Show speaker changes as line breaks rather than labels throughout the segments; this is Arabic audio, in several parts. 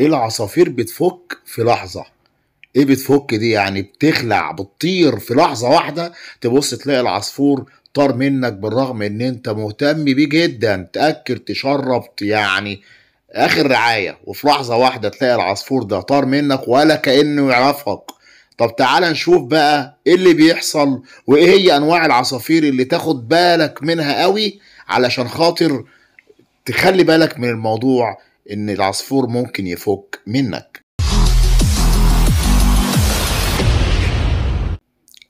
إيه العصافير بتفك في لحظه ايه بتفك دي يعني بتخلع بتطير في لحظه واحده تبص تلاقي العصفور طار منك بالرغم ان انت مهتم بيه جدا تاكل تشرب يعني اخر رعايه وفي لحظه واحده تلاقي العصفور ده طار منك ولا كانه يعرفك طب تعال نشوف بقى ايه اللي بيحصل وايه هي انواع العصافير اللي تاخد بالك منها قوي علشان خاطر تخلي بالك من الموضوع ان العصفور ممكن يفك منك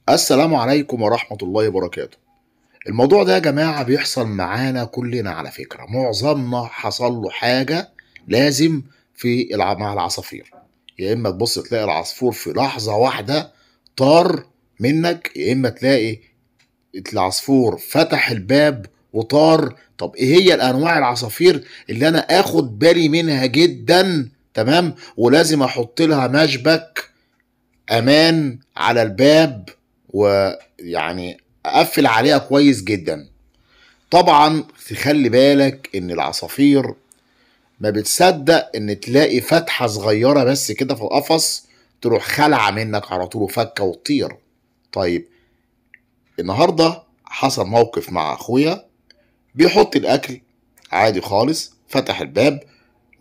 السلام عليكم ورحمة الله وبركاته الموضوع ده يا جماعة بيحصل معانا كلنا على فكرة معظمنا حصل له حاجة لازم في مع العصافير يا اما تبص تلاقي العصفور في لحظة واحدة طار منك يا اما تلاقي العصفور فتح الباب وطار طب ايه هي الانواع العصافير اللي انا اخد بالي منها جدا تمام ولازم احط لها مشبك امان على الباب ويعني اقفل عليها كويس جدا طبعا تخلي بالك ان العصافير ما بتصدق ان تلاقي فتحه صغيره بس كده في القفص تروح خلعه منك على طول وفكه وتطير طيب النهارده حصل موقف مع اخويا بيحط الأكل عادي خالص فتح الباب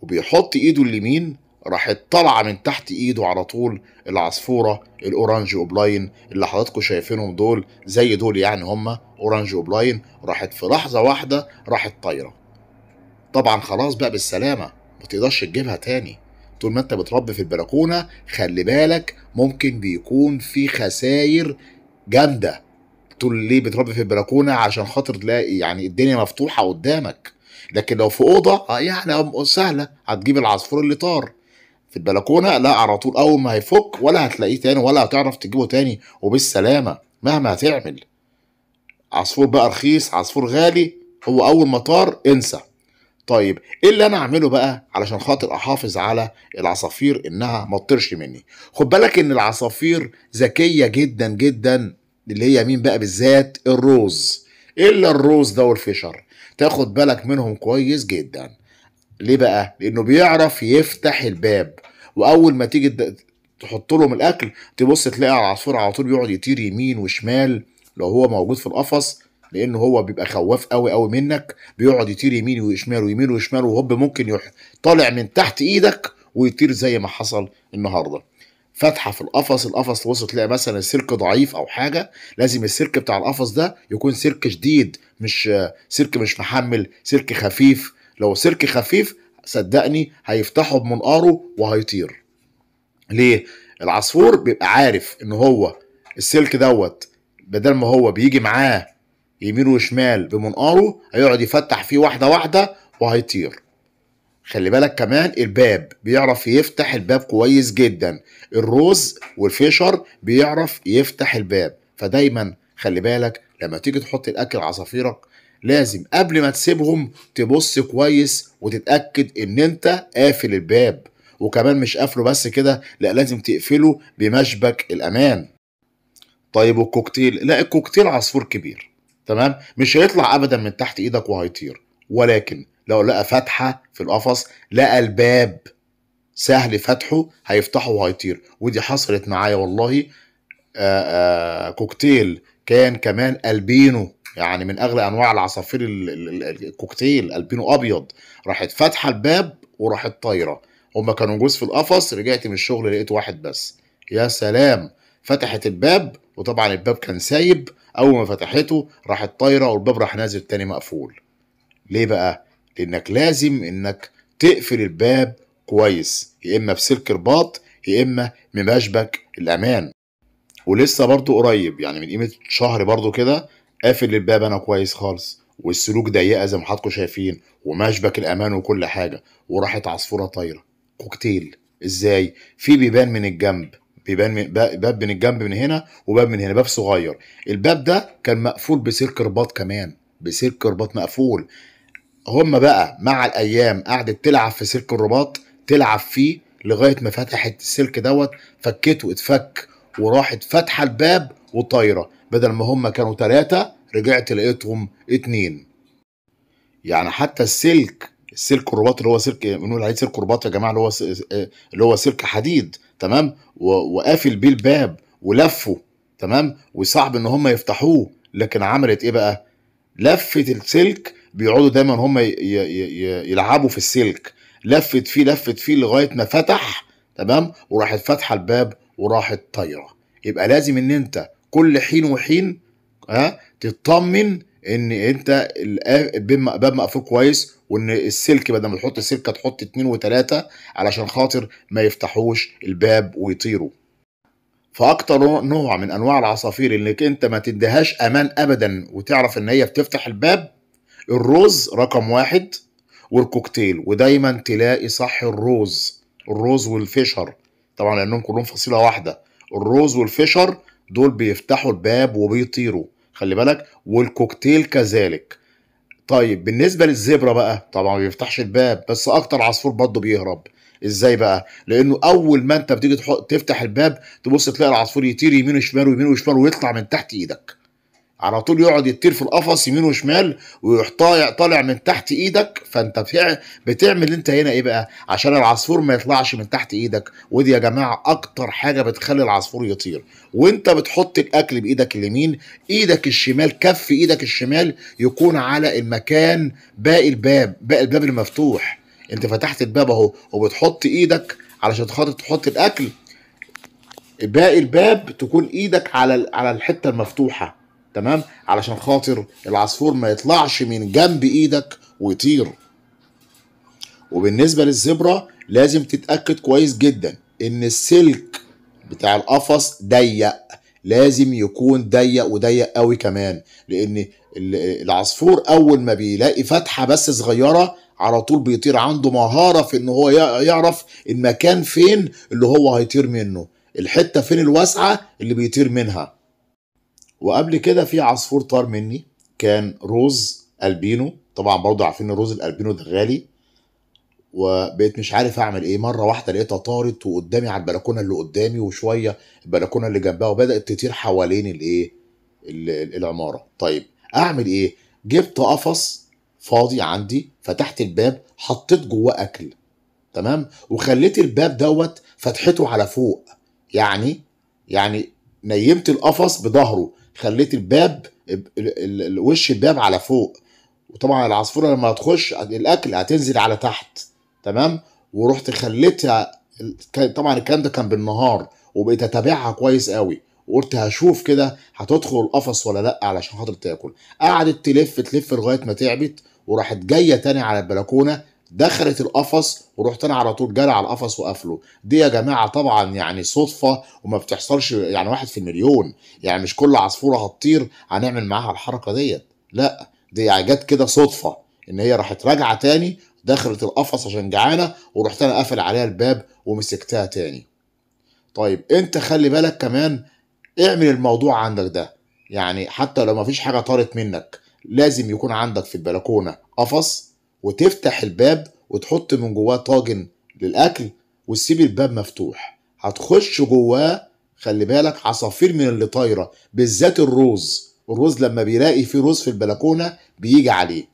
وبيحط إيده اليمين راحت طالعة من تحت إيده على طول العصفورة الأورانج أوبلاين اللي حضراتكم شايفينهم دول زي دول يعني هما أورانج أوبلاين راحت في لحظة واحدة راحت طايرة طبعا خلاص بقى بالسلامة متقدرش تجيبها تاني طول ما انت بتربي في البلكونه خلي بالك ممكن بيكون في خساير جامده تقول ليه بتربي في البلكونه عشان خاطر تلاقي يعني الدنيا مفتوحه قدامك لكن لو في اوضه آه، يعني سهله هتجيب العصفور اللي طار في البلكونه لا على طول اول ما هيفك ولا هتلاقيه تاني ولا هتعرف تجيبه تاني وبالسلامه مهما هتعمل عصفور بقى رخيص عصفور غالي هو اول ما طار انسى طيب ايه اللي انا اعمله بقى علشان خاطر احافظ على العصافير انها ما تطيرش مني خد بالك ان العصافير ذكيه جدا جدا اللي هي مين بقى بالذات الروز الا الروز ده والفشر تاخد بالك منهم كويس جدا ليه بقى لانه بيعرف يفتح الباب واول ما تيجي تحط لهم الاكل تبص تلاقي العصفور على طول بيقعد يطير يمين وشمال لو هو موجود في القفص لان هو بيبقى خواف قوي قوي منك بيقعد يطير يمين وشمال ويمين وشمال وهوب ممكن طالع من تحت ايدك ويطير زي ما حصل النهارده فتحه في القفص القفص وصل تلاقي مثلا السلك ضعيف او حاجه لازم السلك بتاع القفص ده يكون سلك شديد مش سلك مش محمل سلك خفيف لو سلك خفيف صدقني هيفتحه بمنقاره وهيطير ليه العصفور بيبقى عارف ان هو السلك دوت بدل ما هو بيجي معاه يمين وشمال بمنقاره هيقعد يفتح فيه واحده واحده وهيطير خلي بالك كمان الباب بيعرف يفتح الباب كويس جدا الروز والفيشر بيعرف يفتح الباب فدايما خلي بالك لما تيجي تحط الاكل على عصافيرك لازم قبل ما تسيبهم تبص كويس وتتاكد ان انت قافل الباب وكمان مش قافله بس كده لا لازم تقفله بمشبك الامان طيب والكوكتيل لا الكوكتيل عصفور كبير تمام مش هيطلع ابدا من تحت ايدك وهيطير ولكن لو لقى فتحه في القفص لقى الباب سهل فتحه هيفتحه وهيطير ودي حصلت معايا والله آآ آه، آآ آه، كوكتيل كان كمان البينو يعني من اغلى انواع العصافير الكوكتيل البينو ابيض راحت فاتحه الباب وراحت طايره هما كانوا جوز في القفص رجعت من الشغل لقيت واحد بس يا سلام فتحت الباب وطبعا الباب كان سايب اول ما فتحته راحت طايره والباب راح نازل تاني مقفول ليه بقى لانك لازم انك تقفل الباب كويس يا اما بسلك رباط يا اما بمشبك الامان ولسه برضو قريب يعني من قيمه شهر برضو كده قافل الباب انا كويس خالص والسلوك ضيقه زي ما حضراتكم شايفين ومشبك الامان وكل حاجه وراحت عصفوره طايره كوكتيل ازاي في بيبان من الجنب بيبان من باب من الجنب من هنا وباب من هنا باب صغير الباب ده كان مقفول بسلك رباط كمان بسلك رباط مقفول هم بقى مع الايام قعدت تلعب في سلك الرباط تلعب فيه لغايه ما فتحت السلك دوت فكته اتفك وراحت فاتحه الباب وطايره بدل ما هم كانوا ثلاثه رجعت لقيتهم اتنين يعني حتى السلك السلك الرباط اللي هو سلك بنقول عليه سلك رباط يا جماعه اللي هو اللي هو سلك حديد تمام وقافل بيه الباب ولفه تمام وصعب ان هم يفتحوه لكن عملت ايه بقى لفت السلك بيقعدوا دايما هم يلعبوا في السلك لفت فيه لفت فيه لغايه ما فتح تمام وراحت فاتحه الباب وراحت طايره يبقى لازم ان انت كل حين وحين ها تطمن ان انت الباب مقفول كويس وان السلك بدل ما تحط سلكه تحط اتنين وتلاته علشان خاطر ما يفتحوش الباب ويطيروا فاكتر نوع من انواع العصافير انك انت ما تديهاش امان ابدا وتعرف ان هي بتفتح الباب الروز رقم واحد والكوكتيل ودايما تلاقي صح الروز الروز والفيشر طبعا لانهم كلهم فصيله واحده الروز والفيشر دول بيفتحوا الباب وبيطيروا خلي بالك والكوكتيل كذلك طيب بالنسبه للزبره بقى طبعا ما بيفتحش الباب بس اكتر عصفور برضه بيهرب ازاي بقى لانه اول ما انت بتيجي تفتح الباب تبص تلاقي العصفور يطير يمين وشمال ويمين وشمال ويطلع من تحت ايدك على طول يقعد يطير في القفص يمين وشمال ويروح طالع من تحت ايدك فانت بتعمل انت هنا ايه بقى عشان العصفور ما يطلعش من تحت ايدك ودي يا جماعه اكتر حاجه بتخلي العصفور يطير وانت بتحط الاكل بايدك اليمين ايدك الشمال كف ايدك الشمال يكون على المكان باقي الباب باقي الباب المفتوح انت فتحت الباب اهو وبتحط ايدك علشان خاطر تحط الاكل باقي الباب تكون ايدك على على الحته المفتوحه تمام علشان خاطر العصفور ما يطلعش من جنب ايدك ويطير وبالنسبه للزبره لازم تتاكد كويس جدا ان السلك بتاع القفص ضيق لازم يكون ضيق وضيق قوي كمان لان العصفور اول ما بيلاقي فتحه بس صغيره على طول بيطير عنده مهاره في ان هو يعرف المكان فين اللي هو هيطير منه الحته فين الواسعه اللي بيطير منها وقبل كده في عصفور طار مني كان روز البينو طبعا برضه عارفين ان روز الالبينو ده غالي وبقيت مش عارف اعمل ايه مره واحده لقيتها طارت وقدامي على البلكونه اللي قدامي وشويه البلكونه اللي جنبها وبدات تطير حوالين الايه العماره طيب اعمل ايه جبت قفص فاضي عندي فتحت الباب حطيت جواه اكل تمام وخليت الباب دوت فتحته على فوق يعني يعني نيمت القفص بظهره خليت الباب وش الباب على فوق وطبعا العصفوره لما هتخش الاكل هتنزل على تحت تمام ورحت خليتها طبعا الكلام ده كان بالنهار وبقيت اتابعها كويس قوي وقلت هشوف كده هتدخل القفص ولا لا علشان خاطر تاكل قعدت تلف تلف لغايه ما تعبت وراحت جايه تاني على البلكونه دخلت القفص ورحت انا على طول جري على القفص وقافله دي يا جماعه طبعا يعني صدفه وما بتحصلش يعني واحد في المليون يعني مش كل عصفوره هتطير هنعمل معاها الحركه ديت لا دي يعني جت كده صدفه ان هي راحت راجعه تاني دخلت القفص عشان جعانه ورحت انا قافل عليها الباب ومسكتها تاني طيب انت خلي بالك كمان اعمل الموضوع عندك ده يعني حتى لو مفيش حاجه طارت منك لازم يكون عندك في البلكونه قفص وتفتح الباب وتحط من جواه طاجن للاكل وتسيب الباب مفتوح هتخش جواه خلي بالك عصافير من اللي طايره بالذات الروز الروز لما بيلاقي فيه روز في البلكونه بيجي عليه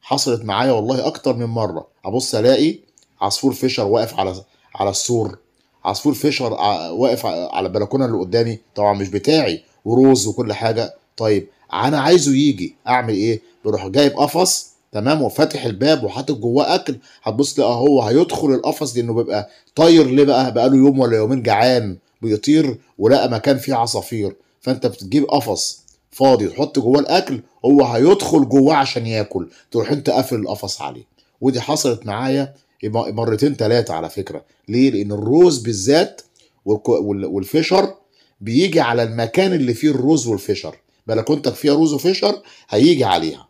حصلت معايا والله اكتر من مره ابص الاقي عصفور فيشر واقف على على السور عصفور فيشر واقف على البلكونه اللي قدامي طبعا مش بتاعي وروز وكل حاجه طيب انا عايزه يجي اعمل ايه بروح جايب قفص تمام وفاتح الباب وحاطط جواه اكل هتبص تلاقي اهو هيدخل القفص لانه بيبقى طاير ليه بقى بقى له يوم ولا يومين جعان بيطير ولقى مكان فيه عصافير فانت بتجيب قفص فاضي تحط جواه الاكل هو هيدخل جواه عشان ياكل تروح انت قافل القفص عليه ودي حصلت معايا مرتين ثلاثه على فكره ليه لان الروز بالذات والفشر بيجي على المكان اللي فيه الروز والفشر بلكونتك فيها روز وفشر هيجي عليها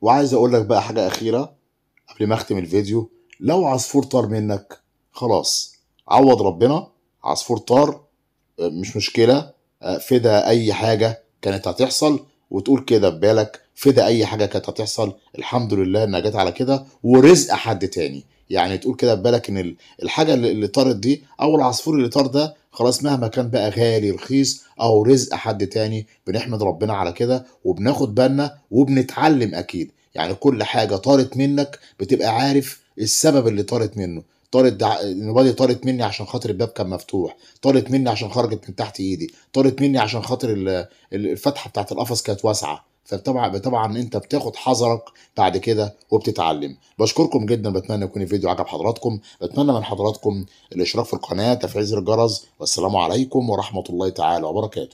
وعايز اقول لك بقى حاجه اخيره قبل ما اختم الفيديو لو عصفور طار منك خلاص عوض ربنا عصفور طار آه، مش مشكله آه، فدا اي حاجه كانت هتحصل وتقول كده ببالك فدا اي حاجه كانت هتحصل الحمد لله انها جت على كده ورزق حد تاني يعني تقول كده ببالك ان الحاجه اللي طارت دي او العصفور اللي طار ده خلاص مهما كان بقى غالي رخيص او رزق حد تاني بنحمد ربنا على كده وبناخد بالنا وبنتعلم اكيد يعني كل حاجه طارت منك بتبقى عارف السبب اللي طارت منه طارت نوبادي طارت مني عشان خاطر الباب كان مفتوح طارت مني عشان خرجت من تحت ايدي طارت مني عشان خاطر الفتحه بتاعت القفص كانت واسعه فطبعا طبعا انت بتاخد حذرك بعد كده وبتتعلم بشكركم جدا بتمنى يكون الفيديو عجب حضراتكم بتمنى من حضراتكم الاشتراك في القناه تفعيل زر الجرس والسلام عليكم ورحمه الله تعالى وبركاته